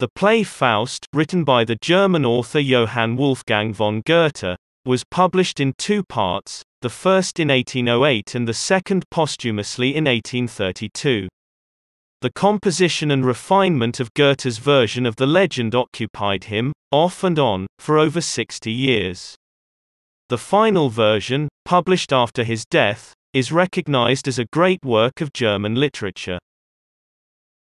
The play Faust, written by the German author Johann Wolfgang von Goethe, was published in two parts, the first in 1808 and the second posthumously in 1832. The composition and refinement of Goethe's version of the legend occupied him, off and on, for over 60 years. The final version, published after his death, is recognized as a great work of German literature.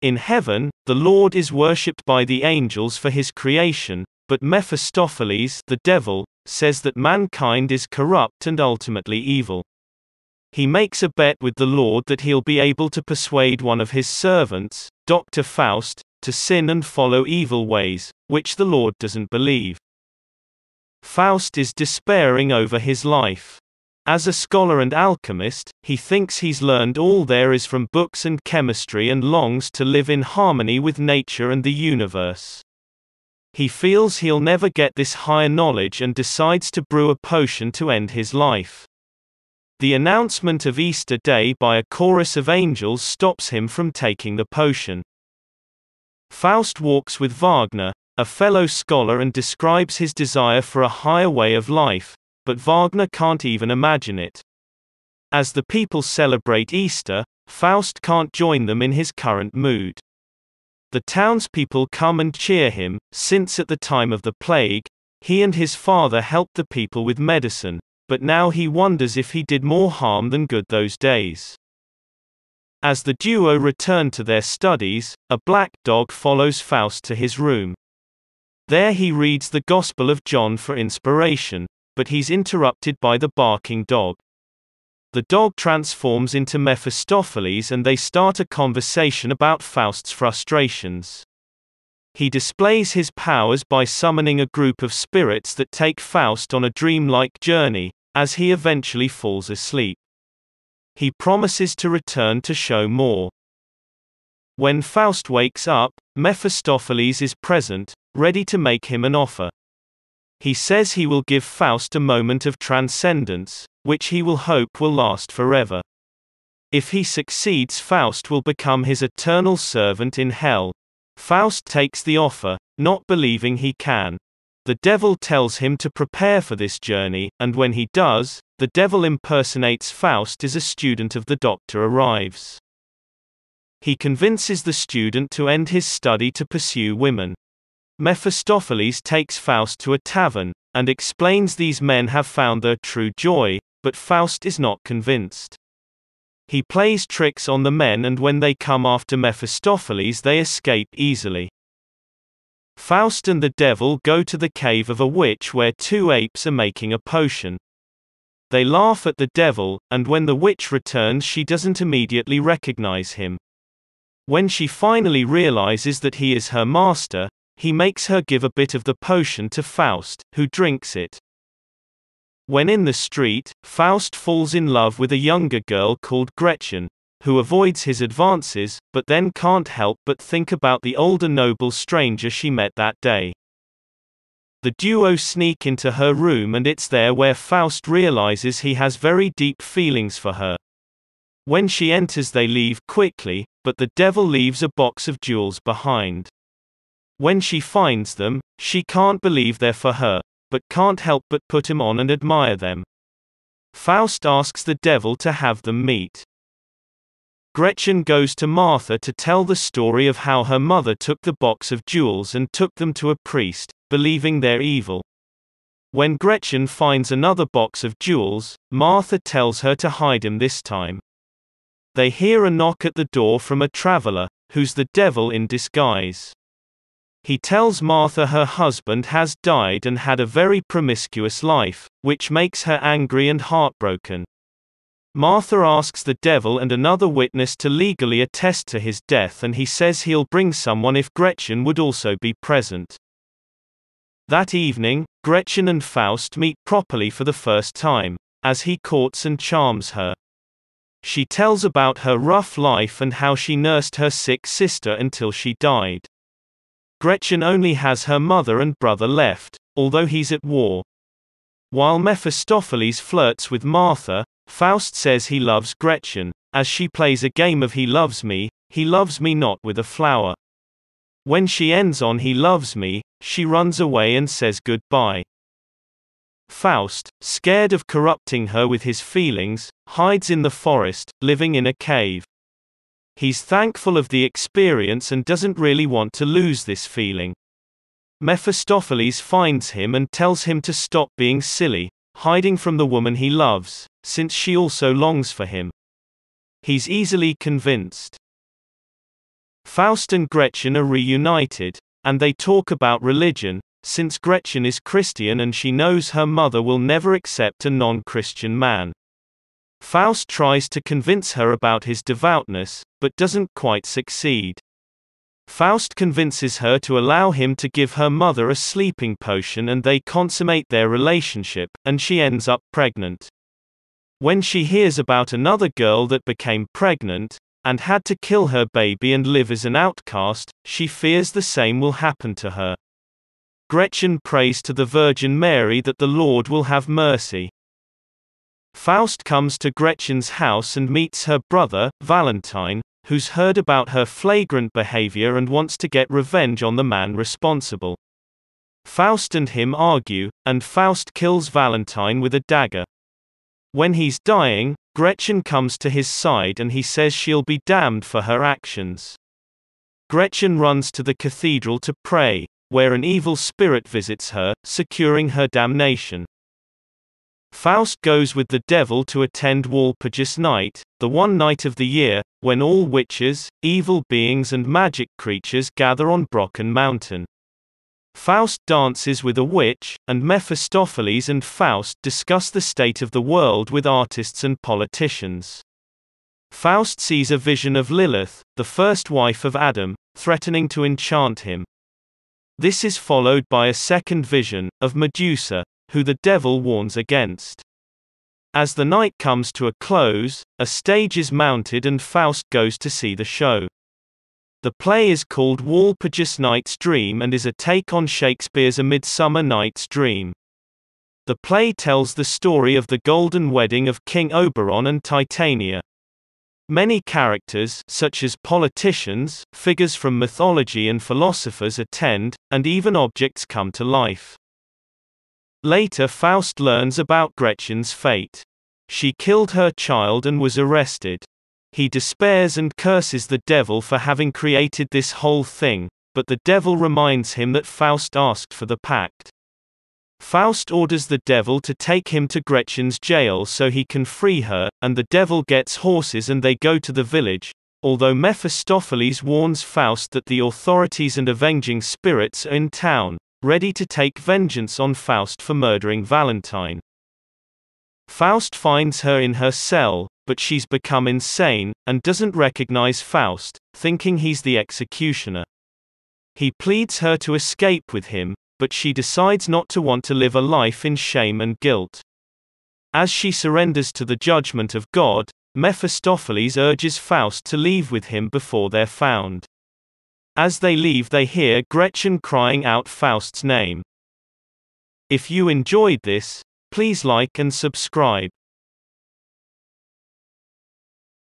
In heaven, the Lord is worshipped by the angels for his creation, but Mephistopheles, the devil, says that mankind is corrupt and ultimately evil. He makes a bet with the Lord that he'll be able to persuade one of his servants, Dr. Faust, to sin and follow evil ways, which the Lord doesn't believe. Faust is despairing over his life. As a scholar and alchemist, he thinks he's learned all there is from books and chemistry and longs to live in harmony with nature and the universe. He feels he'll never get this higher knowledge and decides to brew a potion to end his life. The announcement of Easter Day by a chorus of angels stops him from taking the potion. Faust walks with Wagner, a fellow scholar, and describes his desire for a higher way of life, but Wagner can't even imagine it. As the people celebrate Easter, Faust can't join them in his current mood. The townspeople come and cheer him, since at the time of the plague, he and his father helped the people with medicine, but now he wonders if he did more harm than good those days. As the duo return to their studies, a black dog follows Faust to his room. There he reads the Gospel of John for inspiration, but he's interrupted by the barking dog. The dog transforms into Mephistopheles and they start a conversation about Faust's frustrations. He displays his powers by summoning a group of spirits that take Faust on a dreamlike journey, as he eventually falls asleep. He promises to return to show more. When Faust wakes up, Mephistopheles is present, ready to make him an offer. He says he will give Faust a moment of transcendence, which he will hope will last forever. If he succeeds, Faust will become his eternal servant in hell. Faust takes the offer, not believing he can. The devil tells him to prepare for this journey, and when he does, the devil impersonates Faust as a student of the doctor arrives. He convinces the student to end his study to pursue women. Mephistopheles takes Faust to a tavern, and explains these men have found their true joy, but Faust is not convinced. He plays tricks on the men, and when they come after Mephistopheles, they escape easily. Faust and the devil go to the cave of a witch where two apes are making a potion. They laugh at the devil, and when the witch returns, she doesn't immediately recognize him. When she finally realizes that he is her master, he makes her give a bit of the potion to Faust, who drinks it. When in the street, Faust falls in love with a younger girl called Gretchen, who avoids his advances, but then can't help but think about the older noble stranger she met that day. The duo sneak into her room, and it's there where Faust realizes he has very deep feelings for her. When she enters, they leave quickly, but the devil leaves a box of jewels behind. When she finds them, she can't believe they're for her, but can't help but put them on and admire them. Faust asks the devil to have them meet. Gretchen goes to Martha to tell the story of how her mother took the box of jewels and took them to a priest, believing they're evil. When Gretchen finds another box of jewels, Martha tells her to hide him this time. They hear a knock at the door from a traveler, who's the devil in disguise. He tells Martha her husband has died and had a very promiscuous life, which makes her angry and heartbroken. Martha asks the devil and another witness to legally attest to his death, and he says he'll bring someone if Gretchen would also be present. That evening, Gretchen and Faust meet properly for the first time, as he courts and charms her. She tells about her rough life and how she nursed her sick sister until she died. Gretchen only has her mother and brother left, although he's at war. While Mephistopheles flirts with Martha, Faust says he loves Gretchen, as she plays a game of He Loves Me, He Loves Me Not with a flower. When she ends on He Loves Me, she runs away and says goodbye. Faust, scared of corrupting her with his feelings, hides in the forest, living in a cave. He's thankful of the experience and doesn't really want to lose this feeling. Mephistopheles finds him and tells him to stop being silly, hiding from the woman he loves, since she also longs for him. He's easily convinced. Faust and Gretchen are reunited, and they talk about religion, since Gretchen is Christian and she knows her mother will never accept a non Christian man. Faust tries to convince her about his devoutness, but doesn't quite succeed. Faust convinces her to allow him to give her mother a sleeping potion and they consummate their relationship, and she ends up pregnant. When she hears about another girl that became pregnant, and had to kill her baby and live as an outcast, she fears the same will happen to her. Gretchen prays to the Virgin Mary that the Lord will have mercy. Faust comes to Gretchen's house and meets her brother, Valentine, who's heard about her flagrant behavior and wants to get revenge on the man responsible. Faust and him argue, and Faust kills Valentine with a dagger. When he's dying, Gretchen comes to his side and he says she'll be damned for her actions. Gretchen runs to the cathedral to pray, where an evil spirit visits her, securing her damnation. Faust goes with the devil to attend Walpurgis Night, the one night of the year, when all witches, evil beings and magic creatures gather on Brocken Mountain. Faust dances with a witch, and Mephistopheles and Faust discuss the state of the world with artists and politicians. Faust sees a vision of Lilith, the first wife of Adam, threatening to enchant him. This is followed by a second vision, of Medusa, who the devil warns against. As the night comes to a close, a stage is mounted and Faust goes to see the show. The play is called Walpurgis Night's Dream and is a take on Shakespeare's A Midsummer Night's Dream. The play tells the story of the golden wedding of King Oberon and Titania. Many characters, such as politicians, figures from mythology and philosophers attend, and even objects come to life. Later Faust learns about Gretchen's fate. She killed her child and was arrested. He despairs and curses the devil for having created this whole thing, but the devil reminds him that Faust asked for the pact. Faust orders the devil to take him to Gretchen's jail so he can free her, and the devil gets horses and they go to the village, although Mephistopheles warns Faust that the authorities and avenging spirits are in town, ready to take vengeance on Faust for murdering Valentine. Faust finds her in her cell, but she's become insane, and doesn't recognize Faust, thinking he's the executioner. He pleads her to escape with him, but she decides not to want to live a life in shame and guilt. As she surrenders to the judgment of God, Mephistopheles urges Faust to leave with him before they're found. As they leave they hear Gretchen crying out Faust's name. If you enjoyed this, please like and subscribe.